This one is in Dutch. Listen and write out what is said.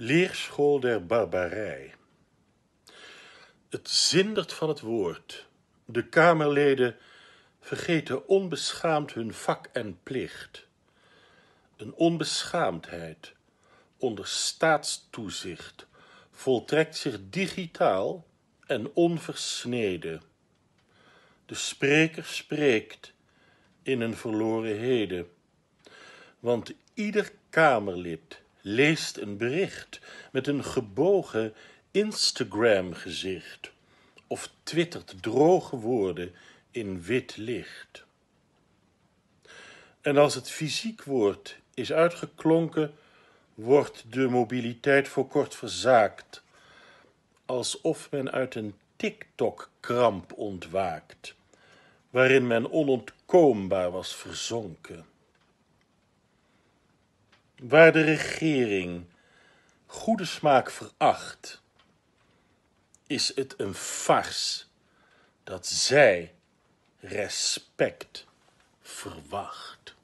Leerschool der barbarij. Het zindert van het woord. De Kamerleden vergeten onbeschaamd hun vak en plicht. Een onbeschaamdheid onder staatstoezicht voltrekt zich digitaal en onversneden. De spreker spreekt in een verloren heden, want ieder Kamerlid leest een bericht met een gebogen Instagram-gezicht of twittert droge woorden in wit licht. En als het fysiek woord is uitgeklonken, wordt de mobiliteit voor kort verzaakt, alsof men uit een TikTok-kramp ontwaakt, waarin men onontkoombaar was verzonken waar de regering goede smaak veracht, is het een farce dat zij respect verwacht.